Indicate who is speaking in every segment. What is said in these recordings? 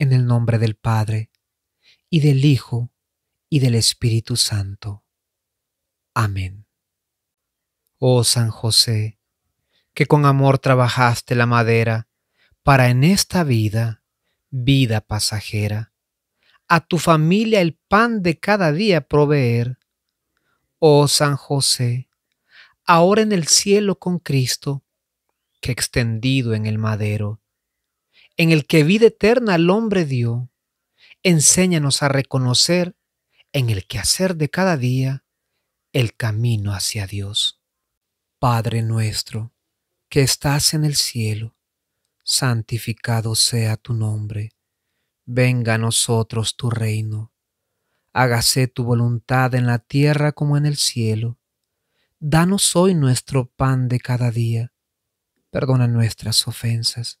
Speaker 1: En el nombre del Padre, y del Hijo, y del Espíritu Santo. Amén. Oh San José, que con amor trabajaste la madera, para en esta vida, vida pasajera, a tu familia el pan de cada día proveer. Oh San José, ahora en el cielo con Cristo, que extendido en el madero, en el que vida eterna al hombre dio, enséñanos a reconocer en el quehacer de cada día el camino hacia Dios. Padre nuestro, que estás en el cielo, santificado sea tu nombre, venga a nosotros tu reino, hágase tu voluntad en la tierra como en el cielo. Danos hoy nuestro pan de cada día, perdona nuestras ofensas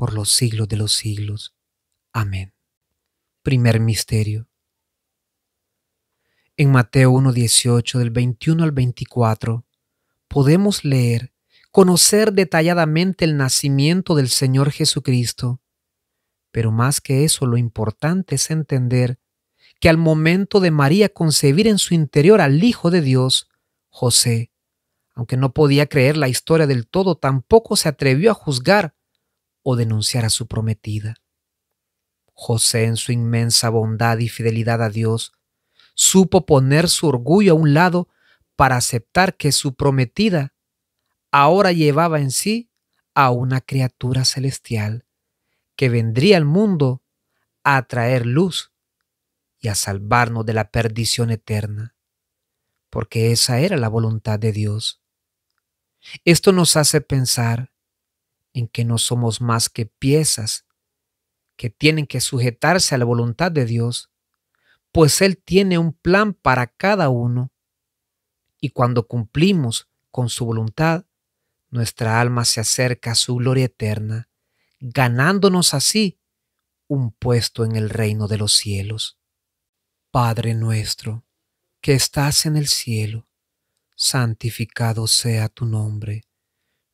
Speaker 1: por los siglos de los siglos. Amén. Primer misterio. En Mateo 1.18 del 21 al 24 podemos leer, conocer detalladamente el nacimiento del Señor Jesucristo, pero más que eso lo importante es entender que al momento de María concebir en su interior al Hijo de Dios, José, aunque no podía creer la historia del todo, tampoco se atrevió a juzgar o denunciar a su prometida. José, en su inmensa bondad y fidelidad a Dios, supo poner su orgullo a un lado para aceptar que su prometida ahora llevaba en sí a una criatura celestial que vendría al mundo a traer luz y a salvarnos de la perdición eterna, porque esa era la voluntad de Dios. Esto nos hace pensar en que no somos más que piezas que tienen que sujetarse a la voluntad de Dios, pues Él tiene un plan para cada uno y cuando cumplimos con su voluntad, nuestra alma se acerca a su gloria eterna, ganándonos así un puesto en el reino de los cielos. Padre nuestro, que estás en el cielo, santificado sea tu nombre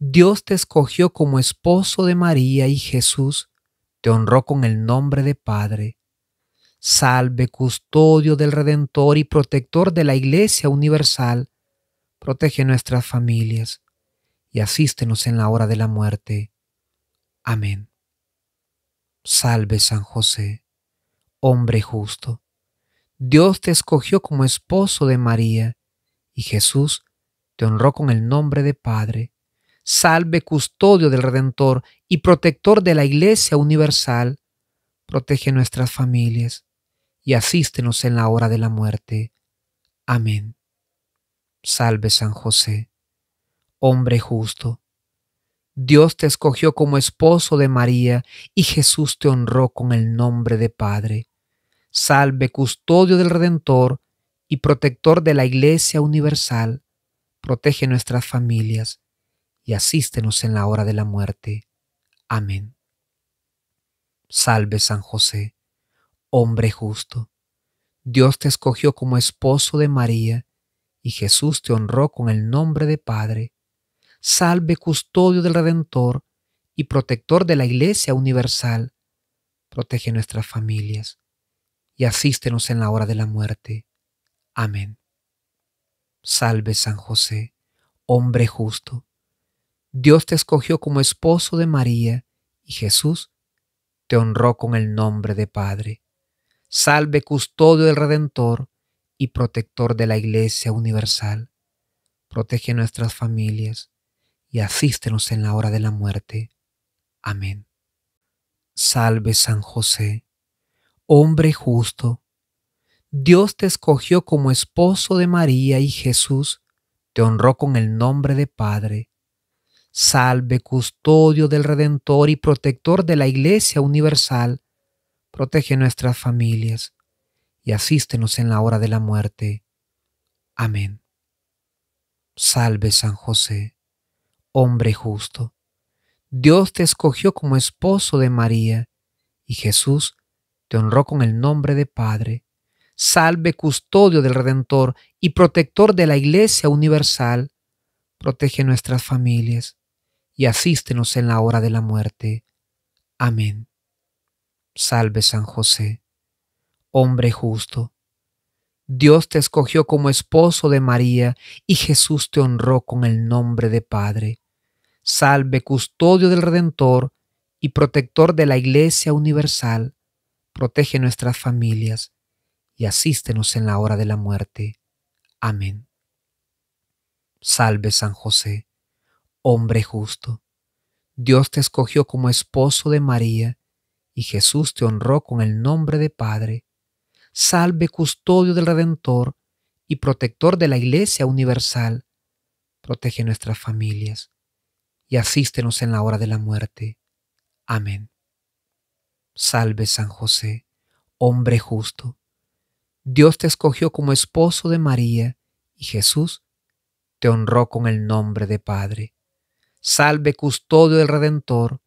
Speaker 1: Dios te escogió como esposo de María y Jesús te honró con el nombre de Padre. Salve, custodio del Redentor y protector de la Iglesia Universal, protege nuestras familias y asístenos en la hora de la muerte. Amén. Salve San José, hombre justo. Dios te escogió como esposo de María y Jesús te honró con el nombre de Padre salve custodio del Redentor y protector de la Iglesia Universal, protege nuestras familias y asístenos en la hora de la muerte. Amén. Salve San José, hombre justo. Dios te escogió como esposo de María y Jesús te honró con el nombre de Padre. Salve custodio del Redentor y protector de la Iglesia Universal. Protege nuestras familias y asístenos en la hora de la muerte. Amén. Salve San José, hombre justo. Dios te escogió como esposo de María, y Jesús te honró con el nombre de Padre. Salve custodio del Redentor y protector de la Iglesia Universal. Protege nuestras familias y asístenos en la hora de la muerte. Amén. Salve San José, hombre justo. Dios te escogió como esposo de María y Jesús te honró con el nombre de Padre. Salve custodio del Redentor y protector de la Iglesia Universal. Protege nuestras familias y asístenos en la hora de la muerte. Amén. Salve San José, hombre justo. Dios te escogió como esposo de María y Jesús, te honró con el nombre de Padre salve, custodio del Redentor y protector de la Iglesia Universal, protege nuestras familias y asístenos en la hora de la muerte. Amén. Salve San José, hombre justo. Dios te escogió como esposo de María y Jesús te honró con el nombre de Padre. Salve custodio del Redentor y protector de la Iglesia Universal. Protege nuestras familias y asístenos en la hora de la muerte. Amén. Salve San José, hombre justo. Dios te escogió como esposo de María y Jesús te honró con el nombre de Padre. Salve custodio del Redentor y protector de la Iglesia Universal. Protege nuestras familias y asístenos en la hora de la muerte. Amén. Salve San José hombre justo. Dios te escogió como esposo de María, y Jesús te honró con el nombre de Padre. Salve custodio del Redentor y protector de la Iglesia Universal. Protege nuestras familias y asístenos en la hora de la muerte. Amén. Salve San José, hombre justo. Dios te escogió como esposo de María y Jesús te honró con el nombre de Padre salve custodio del Redentor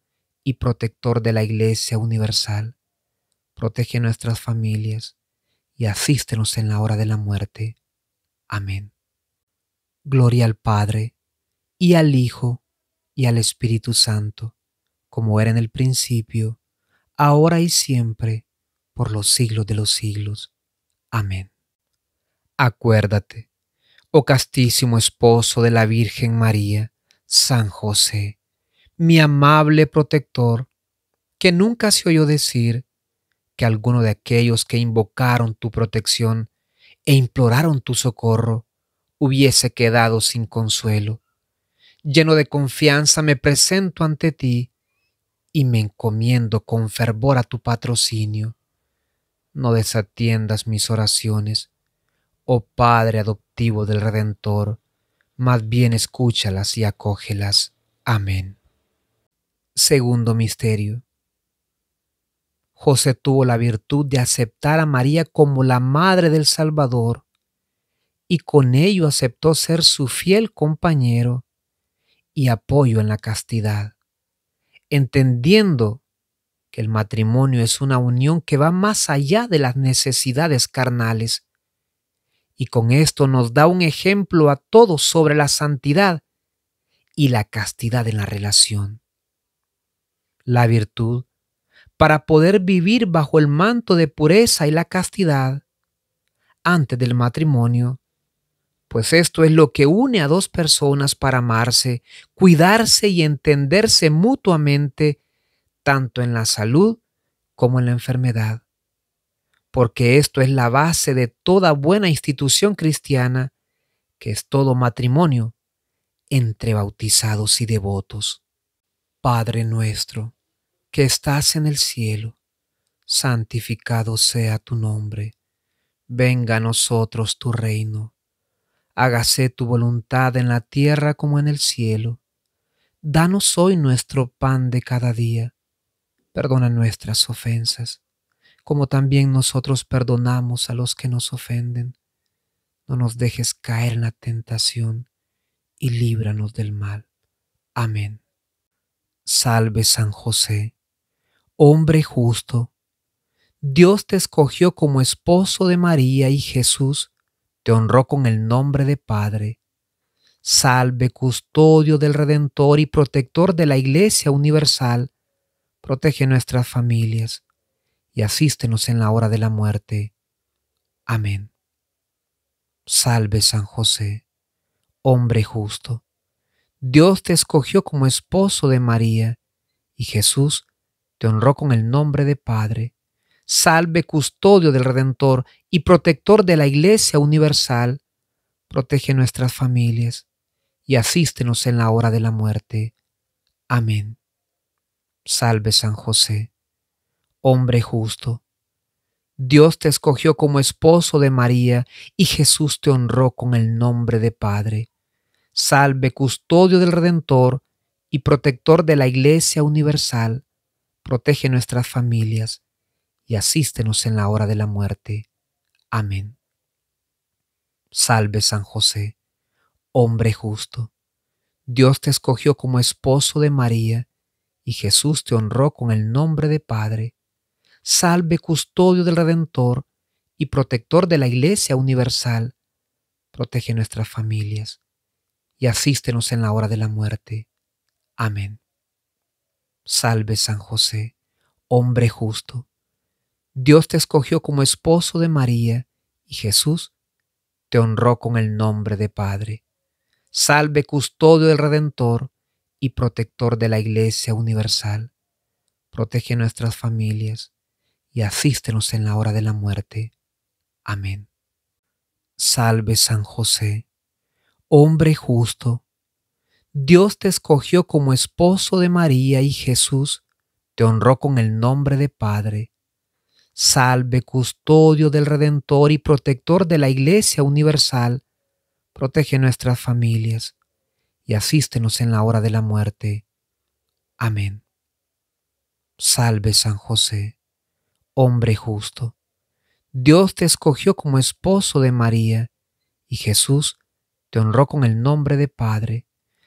Speaker 1: y protector de la Iglesia Universal. Protege nuestras familias y asístenos en la hora de la muerte. Amén. Gloria al Padre, y al Hijo, y al Espíritu Santo, como era en el principio, ahora y siempre, por los siglos de los siglos. Amén. Acuérdate, oh castísimo esposo de la Virgen María, San José, mi amable protector, que nunca se oyó decir que alguno de aquellos que invocaron tu protección e imploraron tu socorro hubiese quedado sin consuelo. Lleno de confianza me presento ante ti y me encomiendo con fervor a tu patrocinio. No desatiendas mis oraciones, oh Padre adoptivo del Redentor, más bien escúchalas y acógelas. Amén. Segundo misterio. José tuvo la virtud de aceptar a María como la madre del Salvador y con ello aceptó ser su fiel compañero y apoyo en la castidad, entendiendo que el matrimonio es una unión que va más allá de las necesidades carnales, y con esto nos da un ejemplo a todos sobre la santidad y la castidad en la relación. La virtud, para poder vivir bajo el manto de pureza y la castidad antes del matrimonio, pues esto es lo que une a dos personas para amarse, cuidarse y entenderse mutuamente, tanto en la salud como en la enfermedad porque esto es la base de toda buena institución cristiana, que es todo matrimonio entre bautizados y devotos. Padre nuestro, que estás en el cielo, santificado sea tu nombre, venga a nosotros tu reino, hágase tu voluntad en la tierra como en el cielo. Danos hoy nuestro pan de cada día, perdona nuestras ofensas como también nosotros perdonamos a los que nos ofenden. No nos dejes caer en la tentación y líbranos del mal. Amén. Salve San José, hombre justo. Dios te escogió como esposo de María y Jesús te honró con el nombre de Padre. Salve, custodio del Redentor y protector de la Iglesia Universal, protege nuestras familias, y asístenos en la hora de la muerte. Amén. Salve San José, hombre justo. Dios te escogió como esposo de María, y Jesús te honró con el nombre de Padre. Salve custodio del Redentor y protector de la Iglesia Universal. Protege nuestras familias y asístenos en la hora de la muerte. Amén. Salve San José hombre justo. Dios te escogió como esposo de María y Jesús te honró con el nombre de Padre. Salve, custodio del Redentor y protector de la Iglesia Universal, protege nuestras familias y asístenos en la hora de la muerte. Amén. Salve San José, hombre justo. Dios te escogió como esposo de María y Jesús te honró con el nombre de Padre salve custodio del Redentor y protector de la Iglesia universal, protege nuestras familias y asístenos en la hora de la muerte. Amén. Salve San José, hombre justo. Dios te escogió como esposo de María y Jesús te honró con el nombre de Padre. Salve custodio del Redentor y protector de la Iglesia universal. Protege nuestras familias y asístenos en la hora de la muerte. Amén. Salve San José, hombre justo. Dios te escogió como esposo de María y Jesús, te honró con el nombre de Padre. Salve custodio del Redentor y protector de la Iglesia Universal, protege nuestras familias y asístenos en la hora de la muerte.
Speaker 2: Amén. Salve
Speaker 1: San José hombre justo. Dios te escogió como esposo de María y Jesús te honró con el nombre de Padre.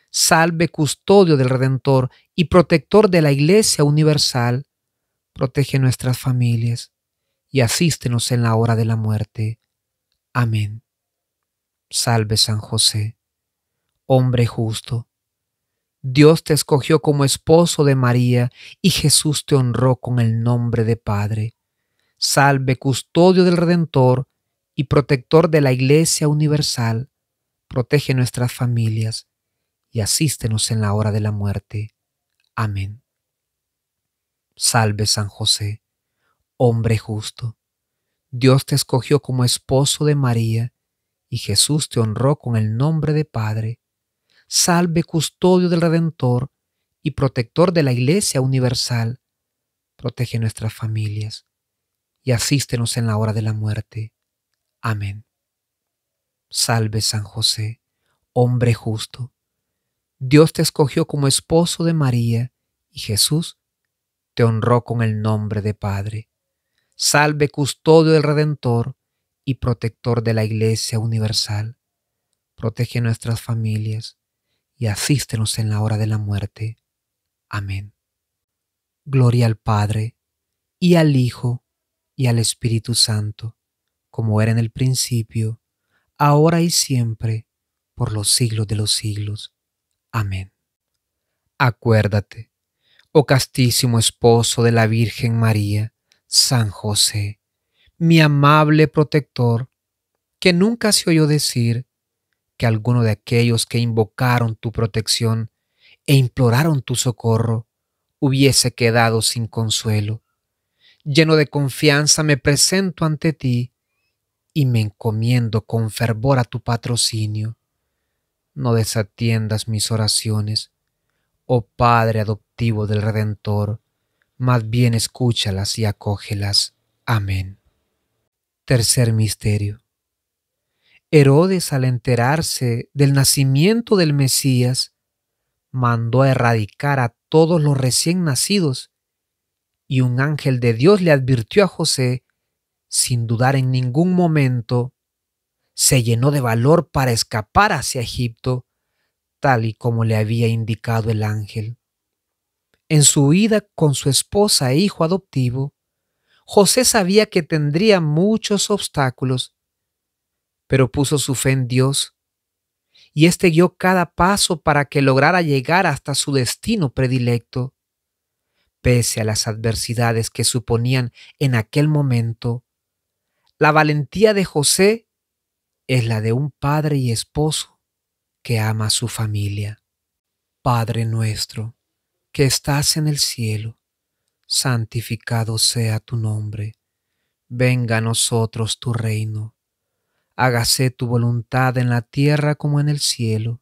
Speaker 1: Salve custodio del Redentor y protector de la Iglesia Universal. Protege nuestras familias y asístenos en la hora de la muerte. Amén. Salve San José, hombre justo Dios te escogió como esposo de María y Jesús te honró con el nombre de Padre. Salve, custodio del Redentor y protector de la Iglesia Universal, protege nuestras familias y asístenos en la hora de la muerte. Amén. Salve San José, hombre justo. Dios te escogió como esposo de María y Jesús te honró con el nombre de Padre salve custodio del Redentor y protector de la Iglesia Universal, protege nuestras familias y asístenos en la hora de la muerte. Amén. Salve San José, hombre justo. Dios te escogió como esposo de María y Jesús te honró con el nombre de Padre. Salve custodio del Redentor y protector de la Iglesia Universal. Protege nuestras familias y asístenos en la hora de la muerte. Amén. Gloria al Padre, y al Hijo, y al Espíritu Santo, como era en el principio, ahora y siempre, por los siglos de los siglos. Amén. Acuérdate, oh castísimo esposo de la Virgen María, San José, mi amable protector, que nunca se oyó decir, que alguno de aquellos que invocaron tu protección e imploraron tu socorro hubiese quedado sin consuelo. Lleno de confianza me presento ante ti y me encomiendo con fervor a tu patrocinio. No desatiendas mis oraciones, oh Padre adoptivo del Redentor, más bien escúchalas y acógelas. Amén. Tercer misterio Herodes, al enterarse del nacimiento del Mesías, mandó a erradicar a todos los recién nacidos, y un ángel de Dios le advirtió a José, sin dudar en ningún momento, se llenó de valor para escapar hacia Egipto, tal y como le había indicado el ángel. En su huida con su esposa e hijo adoptivo, José sabía que tendría muchos obstáculos pero puso su fe en Dios. Y éste guió cada paso para que lograra llegar hasta su destino predilecto. Pese a las adversidades que suponían en aquel momento, la valentía de José es la de un padre y esposo que ama a su familia. Padre nuestro, que estás en el cielo, santificado sea tu nombre, venga a nosotros tu reino hágase tu voluntad en la tierra como en el cielo.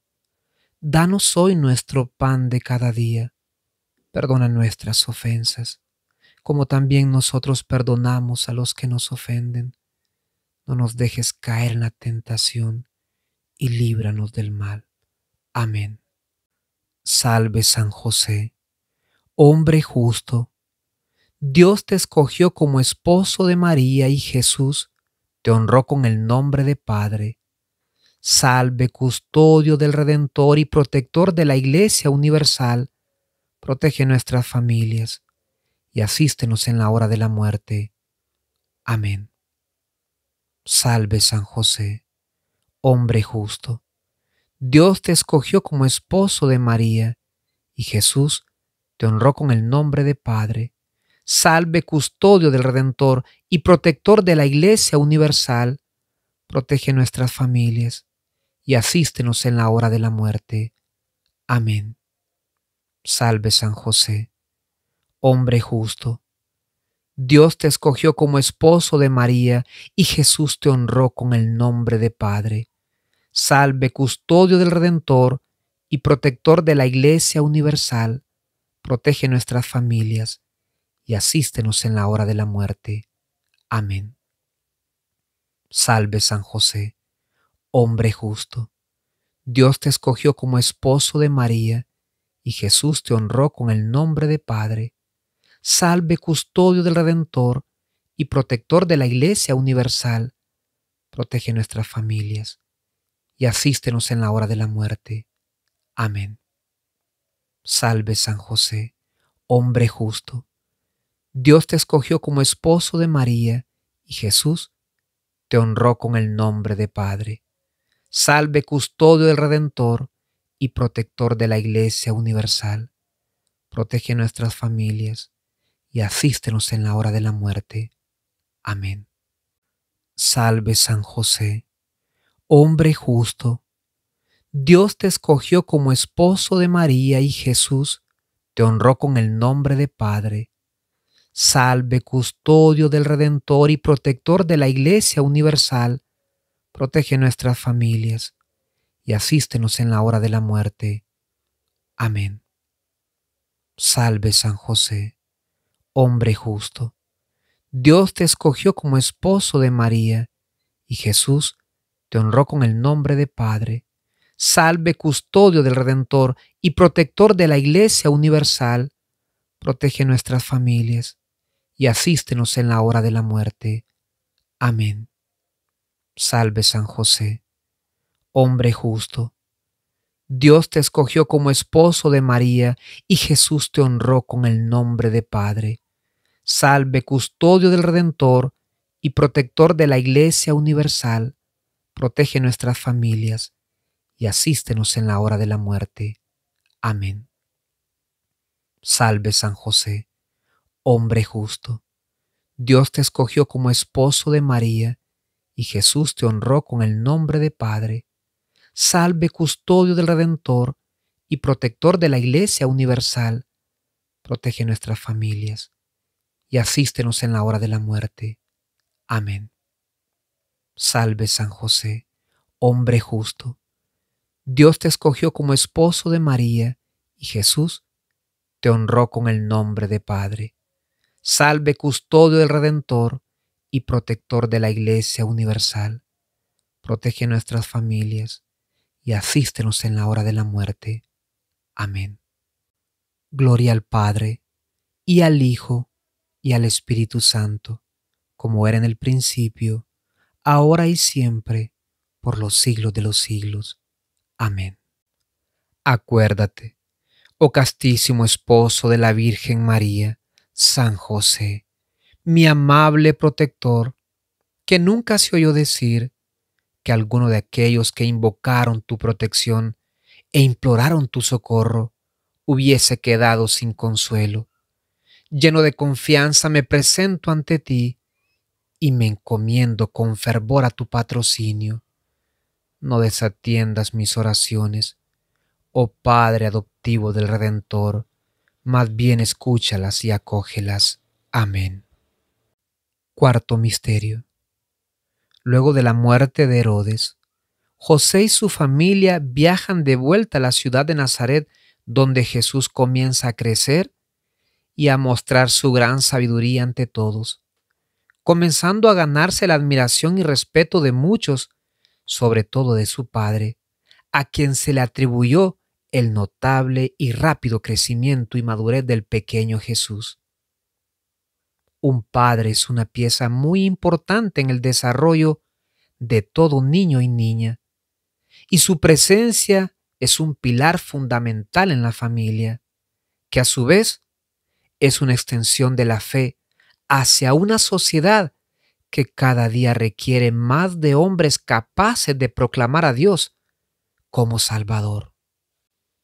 Speaker 1: Danos hoy nuestro pan de cada día. Perdona nuestras ofensas, como también nosotros perdonamos a los que nos ofenden. No nos dejes caer
Speaker 2: en la tentación, y líbranos del mal. Amén.
Speaker 1: Salve San José, hombre justo. Dios te escogió como esposo de María y Jesús te honró con el nombre de Padre. Salve, custodio del Redentor y protector de la Iglesia Universal, protege nuestras familias y asístenos en la hora de la muerte. Amén. Salve San José, hombre justo. Dios te escogió como esposo de María y Jesús te honró con el nombre de Padre salve custodio del Redentor y protector de la Iglesia Universal, protege nuestras familias y asístenos en la hora de la muerte. Amén. Salve San José, hombre justo. Dios te escogió como esposo de María y Jesús te honró con el nombre de Padre. Salve custodio del Redentor y protector de la Iglesia Universal. Protege nuestras familias y asístenos en la hora de la muerte. Amén. Salve San José, hombre justo. Dios te escogió como esposo de María, y Jesús te honró con el nombre de Padre. Salve custodio del Redentor y protector de la Iglesia Universal. Protege nuestras familias y asístenos en la hora de la muerte. Amén. Salve San José, hombre justo. Dios te escogió como esposo de María y Jesús te honró con el nombre de Padre. Salve custodio del Redentor y protector de la Iglesia Universal. Protege nuestras familias y asístenos en la hora de la muerte. Amén. Salve San José, hombre justo. Dios te escogió como esposo de María y Jesús, te honró con el nombre de Padre salve, custodio del Redentor y protector de la Iglesia Universal, protege nuestras familias y asístenos en la hora de la muerte. Amén. Salve San José, hombre justo. Dios te escogió como esposo de María y Jesús te honró con el nombre de Padre. Salve custodio del Redentor y protector de la Iglesia Universal. Protege nuestras familias y asístenos en la hora de la muerte. Amén. Salve San José, hombre justo. Dios te escogió como esposo de María y Jesús te honró con el nombre de Padre. Salve custodio del Redentor y protector de la Iglesia Universal. Protege nuestras familias y asístenos en la hora de la muerte. Amén. Salve San José hombre justo. Dios te escogió como esposo de María, y Jesús te honró con el nombre de Padre. Salve custodio del Redentor y protector de la Iglesia Universal. Protege nuestras familias y asístenos en la hora de la muerte. Amén. Salve San José, hombre justo. Dios te escogió como esposo de María y Jesús te honró con el nombre de Padre salve custodio del Redentor y protector de la Iglesia Universal. Protege nuestras familias y asístenos en la hora de la muerte. Amén. Gloria al Padre, y al Hijo, y al Espíritu Santo, como era en el principio, ahora y siempre, por los siglos de los siglos. Amén. Acuérdate, oh castísimo esposo de la Virgen María, San José, mi amable protector, que nunca se oyó decir que alguno de aquellos que invocaron tu protección e imploraron tu socorro hubiese quedado sin consuelo. Lleno de confianza me presento ante ti y me encomiendo con fervor a tu patrocinio. No desatiendas mis oraciones, oh Padre adoptivo del Redentor, más bien escúchalas y acógelas. Amén. Cuarto Misterio. Luego de la muerte de Herodes, José y su familia viajan de vuelta a la ciudad de Nazaret, donde Jesús comienza a crecer y a mostrar su gran sabiduría ante todos, comenzando a ganarse la admiración y respeto de muchos, sobre todo de su padre, a quien se le atribuyó el notable y rápido crecimiento y madurez del pequeño Jesús. Un padre es una pieza muy importante en el desarrollo de todo niño y niña, y su presencia es un pilar fundamental en la familia, que a su vez es una extensión de la fe hacia una sociedad que cada día requiere más de hombres capaces de proclamar a Dios como Salvador.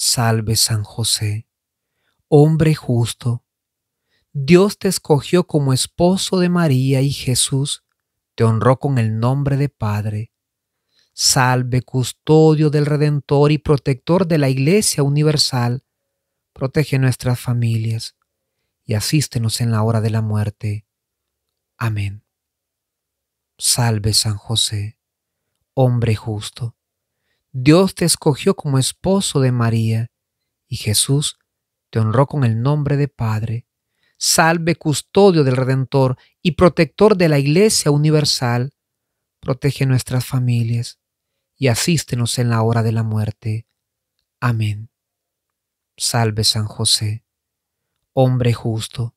Speaker 2: Salve
Speaker 1: San José, hombre justo, Dios te escogió como esposo de María y Jesús te honró con el nombre de Padre. Salve, custodio del Redentor y protector de la Iglesia Universal, protege nuestras familias y asístenos en la hora de la muerte. Amén. Salve San José, hombre justo. Dios te escogió como esposo de María, y Jesús te honró con el nombre de Padre. Salve custodio del Redentor y protector de la Iglesia Universal. Protege nuestras familias y asístenos en la hora de la muerte. Amén. Salve San José, hombre justo.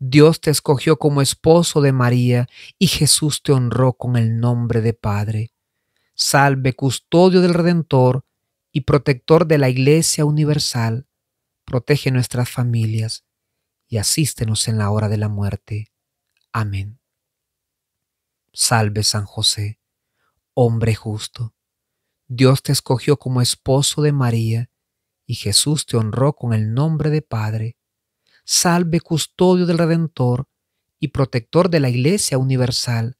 Speaker 1: Dios te escogió como esposo de María y Jesús te honró con el nombre de Padre salve, custodio del Redentor y protector de la Iglesia Universal, protege nuestras familias y asístenos en la hora de la muerte. Amén. Salve San José, hombre justo. Dios te escogió como esposo de María y Jesús te honró con el nombre de Padre. Salve custodio del Redentor y protector de la Iglesia Universal.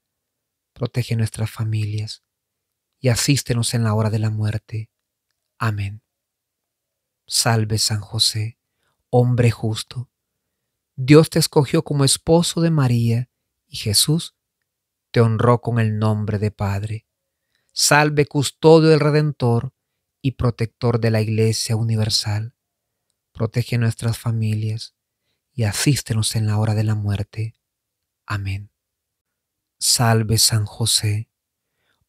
Speaker 1: Protege nuestras familias y asístenos en la hora de la muerte. Amén. Salve San José, hombre justo. Dios te escogió como esposo de María y Jesús te honró con el nombre de Padre. Salve custodio del Redentor y protector de la Iglesia Universal. Protege nuestras familias y asístenos en la hora de la muerte. Amén. Salve San José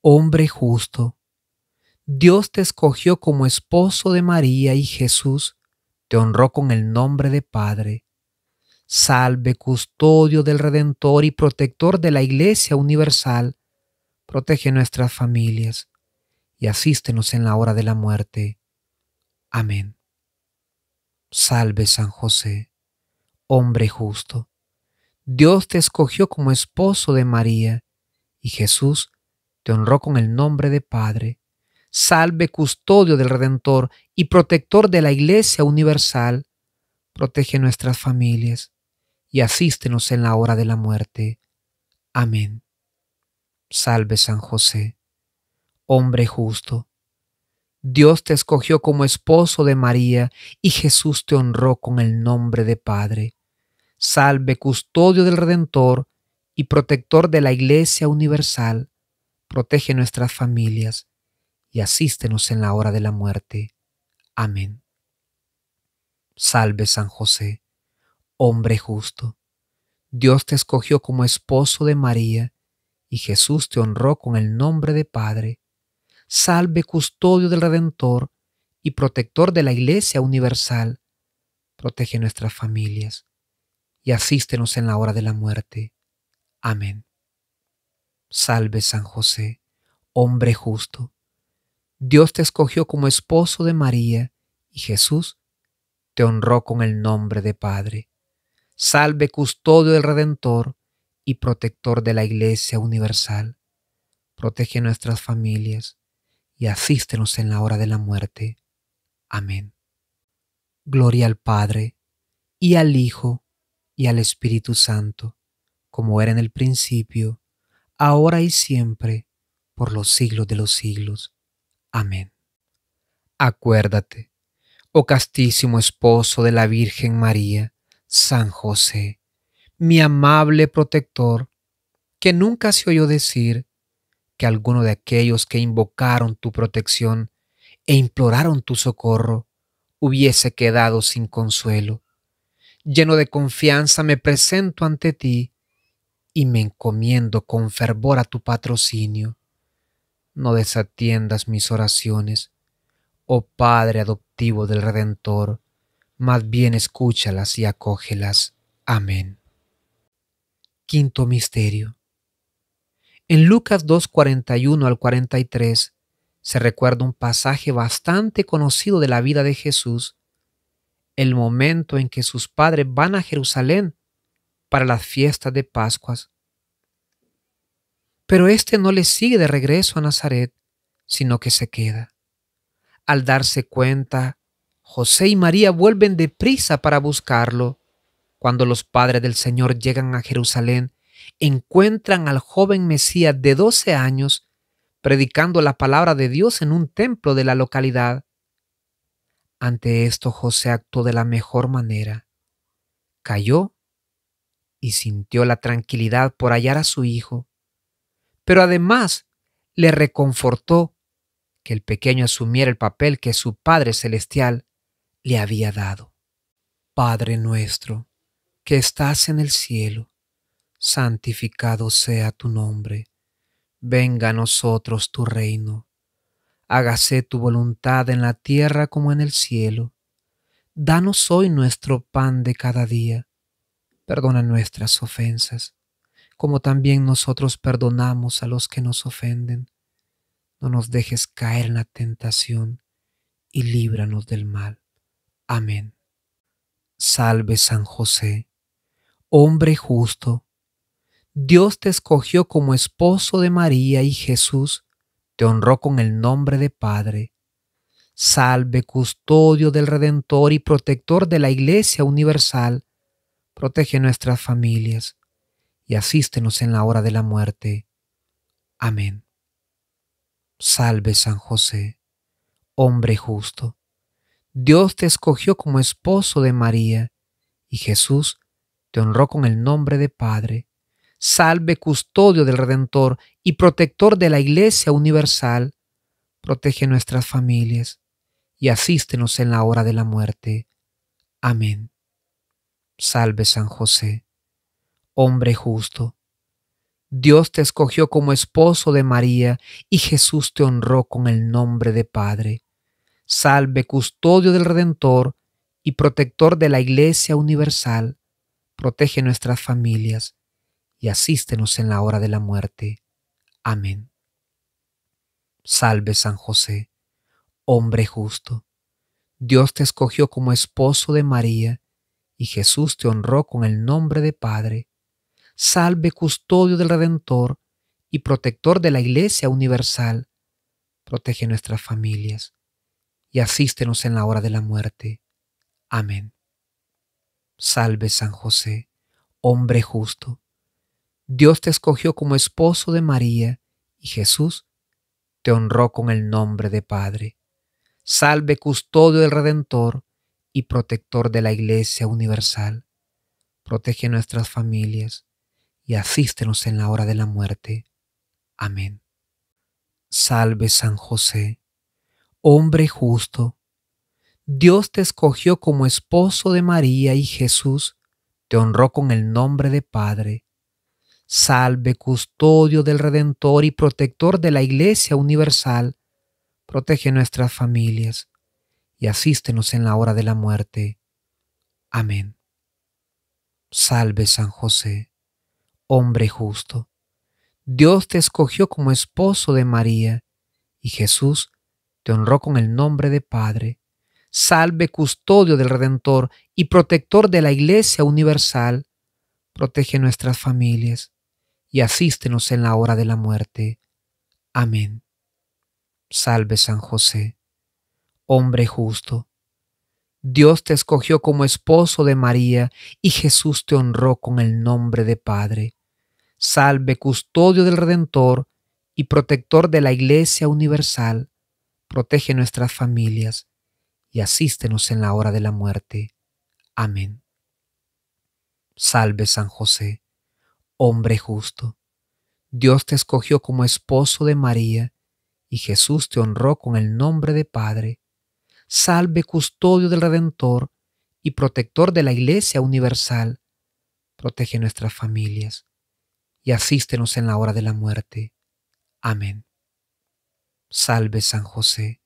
Speaker 1: hombre justo. Dios te escogió como esposo de María y Jesús te honró con el nombre de Padre. Salve, custodio del Redentor y protector de la Iglesia Universal, protege nuestras familias y asístenos en la hora de la muerte. Amén. Salve San José, hombre justo. Dios te escogió como esposo de María y Jesús te honró con el nombre de Padre. Salve custodio del Redentor y protector de la Iglesia Universal. Protege nuestras familias y asístenos en la hora de la muerte. Amén. Salve San José, hombre justo. Dios te escogió como esposo de María y Jesús te honró con el nombre de Padre. Salve custodio del Redentor y protector de la Iglesia Universal protege nuestras familias y asístenos en la hora de la muerte. Amén. Salve San José, hombre justo. Dios te escogió como esposo de María y Jesús te honró con el nombre de Padre. Salve custodio del Redentor y protector de la Iglesia Universal. Protege nuestras familias y asístenos en la hora de la muerte. Amén. Salve San José, hombre justo. Dios te escogió como esposo de María y Jesús te honró con el nombre de Padre. Salve custodio del Redentor y protector de la Iglesia Universal. Protege nuestras familias y asístenos en la hora de la muerte. Amén. Gloria al Padre, y al Hijo, y al Espíritu Santo, como era en el principio, ahora y siempre, por los siglos de los siglos. Amén. Acuérdate, oh castísimo esposo de la Virgen María, San José, mi amable protector, que nunca se oyó decir que alguno de aquellos que invocaron tu protección e imploraron tu socorro hubiese quedado sin consuelo. Lleno de confianza me presento ante ti, y me encomiendo con fervor a tu patrocinio. No desatiendas mis oraciones, oh Padre adoptivo del Redentor, más bien escúchalas y acógelas. Amén. Quinto Misterio. En Lucas 2.41 al 43 se recuerda un pasaje bastante conocido de la vida de Jesús, el momento en que sus padres van a Jerusalén para las fiestas de Pascuas. Pero éste no le sigue de regreso a Nazaret, sino que se queda. Al darse cuenta, José y María vuelven deprisa para buscarlo. Cuando los padres del Señor llegan a Jerusalén, encuentran al joven Mesías de 12 años predicando la palabra de Dios en un templo de la localidad. Ante esto José actuó de la mejor manera. Cayó y sintió la tranquilidad por hallar a su hijo, pero además le reconfortó que el pequeño asumiera el papel que su Padre Celestial le había dado. Padre nuestro, que estás en el cielo, santificado sea tu nombre, venga a nosotros tu reino, hágase tu voluntad en la tierra como en el cielo. Danos hoy nuestro pan de cada día Perdona nuestras ofensas, como también nosotros perdonamos a los que nos ofenden. No nos dejes caer en la tentación y líbranos del mal. Amén. Salve San José, hombre justo. Dios te escogió como esposo de María y Jesús te honró con el nombre de Padre. Salve, custodio del Redentor y protector de la Iglesia Universal protege nuestras familias y asístenos en la hora de la muerte. Amén. Salve San José, hombre justo. Dios te escogió como esposo de María y Jesús te honró con el nombre de Padre. Salve custodio del Redentor y protector de la Iglesia Universal. Protege nuestras familias y asístenos en la hora de la muerte. Amén. Salve San José, hombre justo. Dios te escogió como esposo de María y Jesús te honró con el nombre de Padre. Salve custodio del Redentor y protector de la Iglesia Universal. Protege nuestras familias y asístenos en la hora de la muerte. Amén. Salve San José, hombre justo. Dios te escogió como esposo de María y Jesús te honró con el nombre de Padre. Salve custodio del Redentor y protector de la Iglesia Universal. Protege nuestras familias y asístenos en la hora de la muerte. Amén. Salve San José, hombre justo. Dios te escogió como esposo de María y Jesús te honró con el nombre de Padre. Salve custodio del Redentor y protector de la Iglesia Universal, protege nuestras familias y asístenos en la hora de la muerte. Amén. Salve San José, hombre justo. Dios te escogió como esposo de María y Jesús te honró con el nombre de Padre. Salve, custodio del Redentor y protector de la Iglesia Universal, protege nuestras familias y asístenos en la hora de la muerte. Amén. Salve San José, hombre justo. Dios te escogió como esposo de María, y Jesús te honró con el nombre de Padre. Salve custodio del Redentor y protector de la Iglesia Universal. Protege nuestras familias y asístenos en la hora de la muerte. Amén. Salve San José hombre justo. Dios te escogió como esposo de María y Jesús te honró con el nombre de Padre. Salve, custodio del Redentor y protector de la Iglesia Universal, protege nuestras familias y asístenos en la hora de la muerte. Amén. Salve San José, hombre justo. Dios te escogió como esposo de María y Jesús te honró con el nombre de Padre salve custodio del Redentor y protector de la Iglesia universal, protege nuestras familias y asístenos en la hora de la muerte. Amén. Salve San José,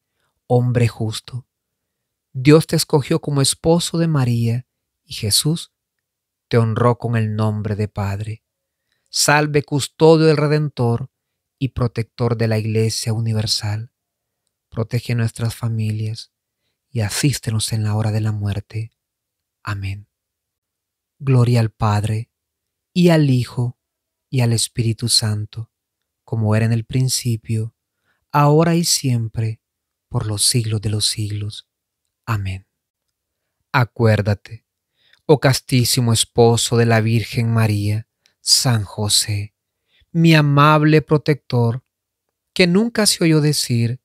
Speaker 1: hombre justo. Dios te escogió como esposo de María y Jesús te honró con el nombre de Padre. Salve custodio del Redentor y protector de la Iglesia universal. Protege nuestras familias y asístenos en la hora de la muerte. Amén. Gloria al Padre, y al Hijo, y al Espíritu Santo, como era en el principio, ahora y siempre, por los siglos de los siglos. Amén. Acuérdate, oh castísimo esposo de la Virgen María, San José, mi amable protector, que nunca se oyó decir,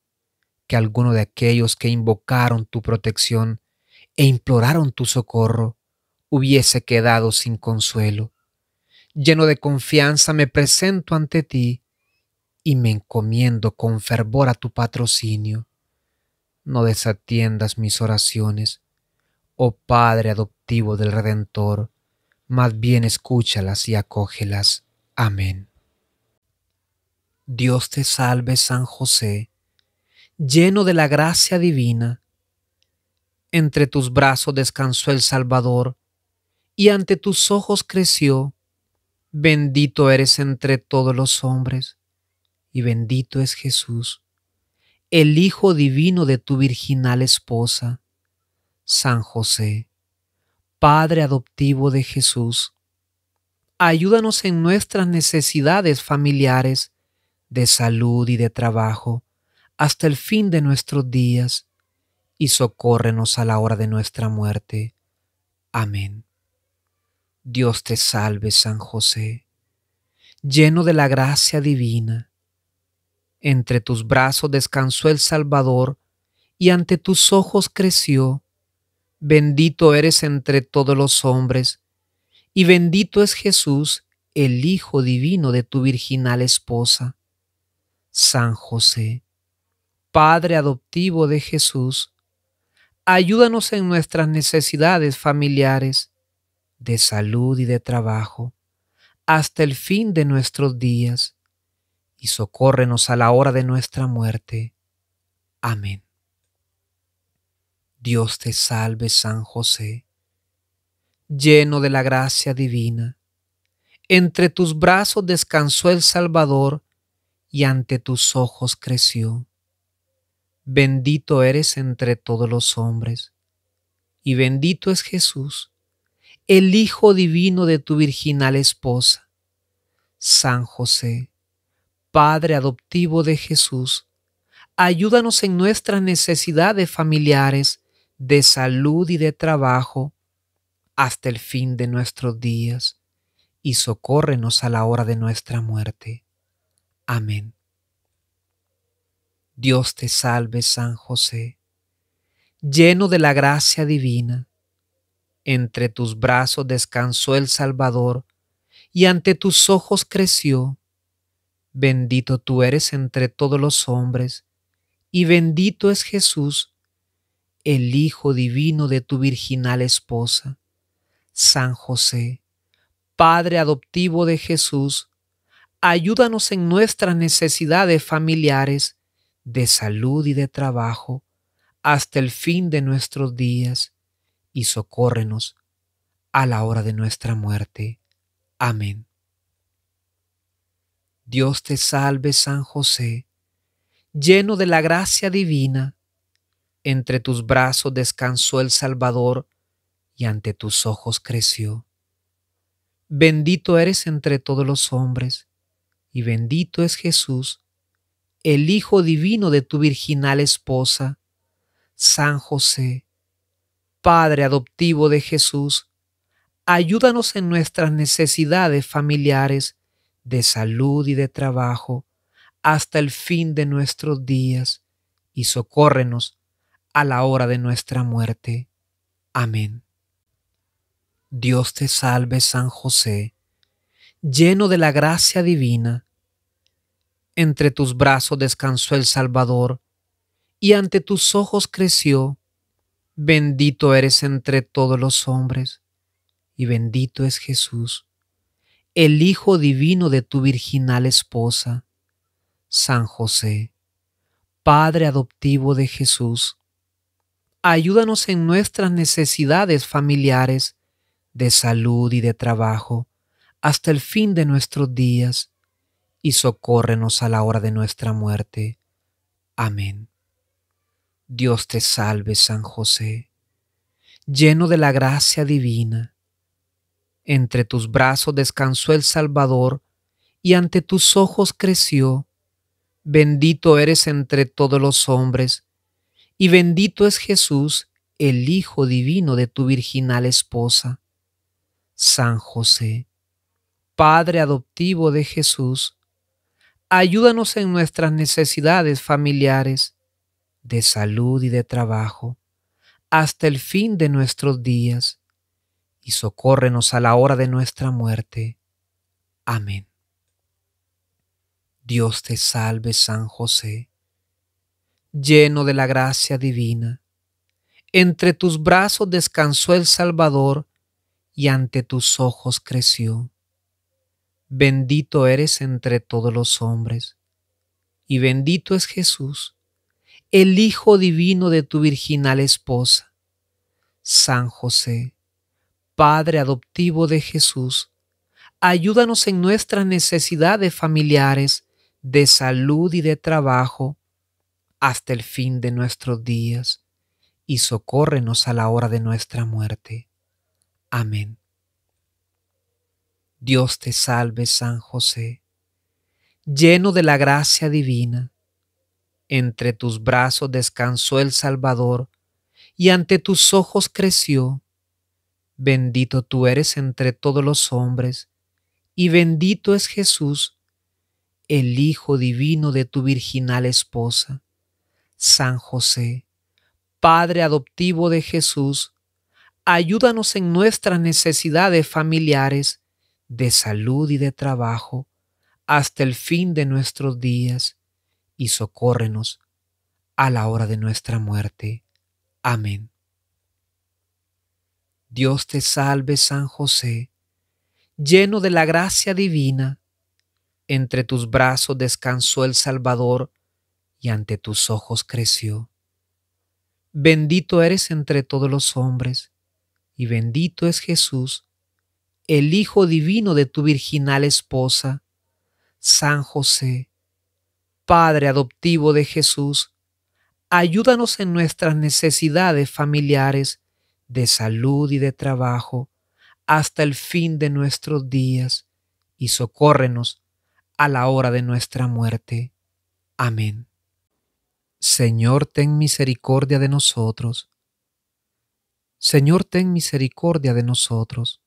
Speaker 1: que alguno de aquellos que invocaron tu protección e imploraron tu socorro hubiese quedado sin consuelo. Lleno de confianza me presento ante ti y me encomiendo con fervor a tu patrocinio. No desatiendas mis oraciones, oh Padre adoptivo del Redentor, más bien escúchalas y acógelas. Amén. Dios te salve San José lleno de la gracia divina. Entre tus brazos descansó el Salvador, y ante tus ojos creció. Bendito eres entre todos los hombres, y bendito es Jesús, el Hijo Divino de tu virginal esposa, San José, Padre adoptivo de Jesús. Ayúdanos en nuestras necesidades familiares, de salud y de trabajo hasta el fin de nuestros días, y socórrenos a la hora de nuestra muerte. Amén. Dios te salve, San José, lleno de la gracia divina. Entre tus brazos descansó el Salvador, y ante tus ojos creció. Bendito eres entre todos los hombres, y bendito es Jesús, el Hijo Divino de tu virginal esposa. San José, Padre adoptivo de Jesús, ayúdanos en nuestras necesidades familiares, de salud y de trabajo, hasta el fin de nuestros días, y socórrenos a la hora de nuestra muerte. Amén. Dios te salve, San José, lleno de la gracia divina. Entre tus brazos descansó el Salvador y ante tus ojos creció bendito eres entre todos los hombres. Y bendito es Jesús, el Hijo Divino de tu virginal esposa. San José, Padre adoptivo de Jesús, ayúdanos en nuestras necesidades familiares, de salud y de trabajo, hasta el fin de nuestros días, y socórrenos a la hora de nuestra muerte. Amén. Dios te salve, San José, lleno de la gracia divina. Entre tus brazos descansó el Salvador y ante tus ojos creció. Bendito tú eres entre todos los hombres y bendito es Jesús, el Hijo Divino de tu virginal esposa. San José, Padre adoptivo de Jesús, ayúdanos en nuestras necesidades familiares de salud y de trabajo, hasta el fin de nuestros días, y socórrenos a la hora de nuestra muerte. Amén. Dios te salve, San José, lleno de la gracia divina, entre tus brazos descansó el Salvador y ante tus ojos creció. Bendito eres entre todos los hombres, y bendito es Jesús, el Hijo Divino de tu virginal esposa, San José, Padre adoptivo de Jesús, ayúdanos en nuestras necesidades familiares, de salud y de trabajo, hasta el fin de nuestros días, y socórrenos a la hora de nuestra muerte. Amén. Dios te salve, San José, lleno de la gracia divina entre tus brazos descansó el Salvador y ante tus ojos creció. Bendito eres entre todos los hombres y bendito es Jesús, el Hijo Divino de tu virginal esposa, San José, Padre adoptivo de Jesús. Ayúdanos en nuestras necesidades familiares, de salud y de trabajo, hasta el fin de nuestros días y socórrenos a la hora de nuestra muerte. Amén. Dios te salve, San José, lleno de la gracia divina. Entre tus brazos descansó el Salvador y ante tus ojos creció. Bendito eres entre todos los hombres, y bendito es Jesús, el Hijo Divino de tu virginal esposa. San José, Padre adoptivo de Jesús, ayúdanos en nuestras necesidades familiares, de salud y de trabajo, hasta el fin de nuestros días, y socórrenos a la hora de nuestra muerte. Amén. Dios te salve, San José, lleno de la gracia divina. Entre tus brazos descansó el Salvador y ante tus ojos creció bendito eres entre todos los hombres. Y bendito es Jesús, el Hijo Divino de tu virginal esposa. San José, Padre adoptivo de Jesús, ayúdanos en nuestras necesidades familiares, de salud y de trabajo, hasta el fin de nuestros días, y socórrenos a la hora de nuestra muerte. Amén. Dios te salve, San José, lleno de la gracia divina. Entre tus brazos descansó el Salvador y ante tus ojos creció. Bendito tú eres entre todos los hombres y bendito es Jesús, el Hijo Divino de tu virginal esposa. San José, Padre adoptivo de Jesús, ayúdanos en nuestras necesidades familiares de salud y de trabajo, hasta el fin de nuestros días, y socórrenos a la hora de nuestra muerte. Amén. Dios te salve, San José, lleno de la gracia divina, entre tus brazos descansó el Salvador y ante tus ojos creció. Bendito eres entre todos los hombres, y bendito es Jesús, el Hijo Divino de tu virginal esposa, San José, Padre adoptivo de Jesús, ayúdanos en nuestras necesidades familiares, de salud y de trabajo, hasta el fin de nuestros días, y socórrenos a la hora de nuestra muerte. Amén. Señor, ten misericordia de nosotros. Señor, ten misericordia de nosotros.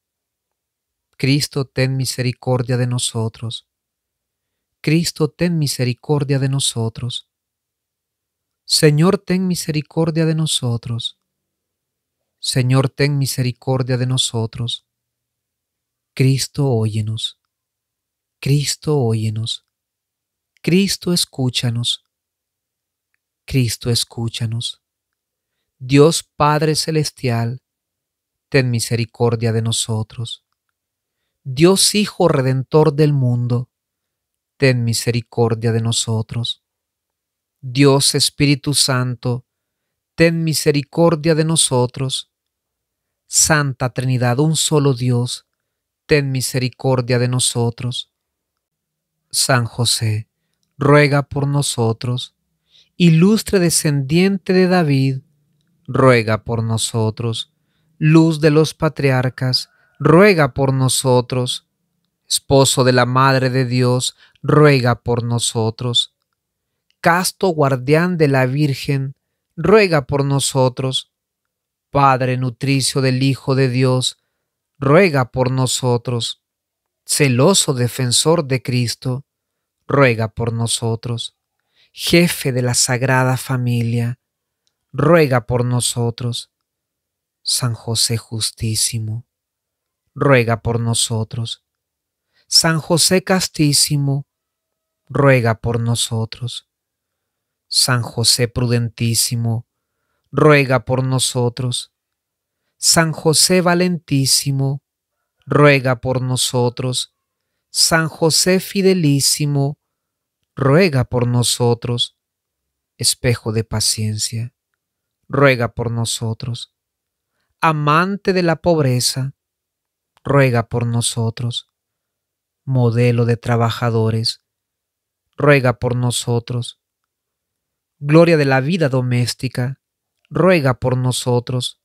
Speaker 1: Cristo, ten misericordia de nosotros. Cristo, ten misericordia de nosotros. Señor, ten misericordia de nosotros. Señor, ten misericordia de nosotros. Cristo, óyenos. Cristo, óyenos. Cristo, escúchanos. Cristo, escúchanos. Dios Padre Celestial, ten misericordia de nosotros. Dios Hijo Redentor del mundo, ten misericordia de nosotros. Dios Espíritu Santo, ten misericordia de nosotros. Santa Trinidad, un solo Dios, ten misericordia de nosotros. San José, ruega por nosotros. Ilustre descendiente de David, ruega por nosotros. Luz de los patriarcas, ruega por nosotros. Esposo de la Madre de Dios, ruega por nosotros. Casto guardián de la Virgen, ruega por nosotros. Padre nutricio del Hijo de Dios, ruega por nosotros. Celoso defensor de Cristo, ruega por nosotros. Jefe de la Sagrada Familia, ruega por nosotros. San José justísimo ruega por nosotros. San José castísimo, ruega por nosotros. San José prudentísimo, ruega por nosotros. San José valentísimo, ruega por nosotros. San José fidelísimo, ruega por nosotros. Espejo de paciencia, ruega por nosotros. Amante de la pobreza, ruega por nosotros. Modelo de trabajadores, ruega por nosotros. Gloria de la vida doméstica, ruega por nosotros.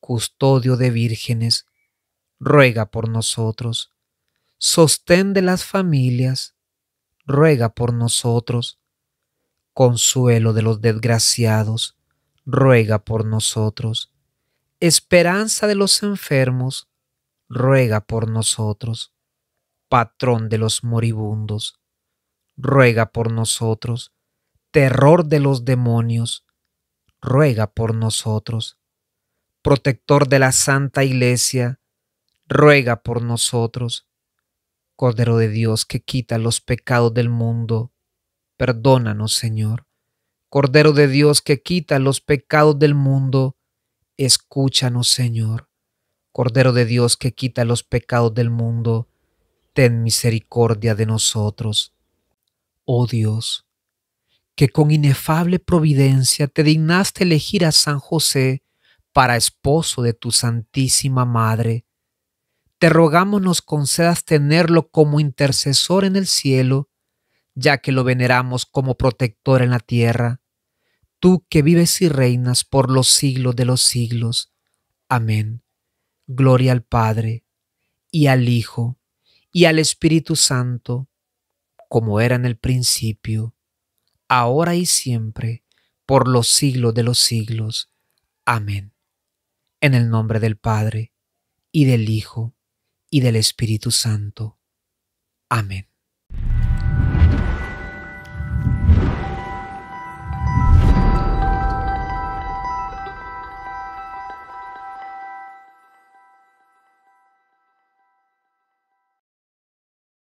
Speaker 1: Custodio de vírgenes, ruega por nosotros. Sostén de las familias, ruega por nosotros. Consuelo de los desgraciados, ruega por nosotros. Esperanza de los enfermos, ruega por nosotros. Patrón de los moribundos, ruega por nosotros. Terror de los demonios, ruega por nosotros. Protector de la Santa Iglesia, ruega por nosotros. Cordero de Dios que quita los pecados del mundo, perdónanos Señor. Cordero de Dios que quita los pecados del mundo, escúchanos Señor. Cordero de Dios que quita los pecados del mundo, ten misericordia de nosotros. Oh Dios, que con inefable providencia te dignaste elegir a San José para esposo de tu Santísima Madre, te rogamos nos concedas tenerlo como intercesor en el cielo, ya que lo veneramos como protector en la tierra, tú que vives y reinas por los siglos de los siglos. Amén Gloria al Padre, y al Hijo, y al Espíritu Santo, como era en el principio, ahora y siempre, por los siglos de los siglos. Amén. En el nombre del Padre, y del Hijo, y del Espíritu Santo.
Speaker 2: Amén.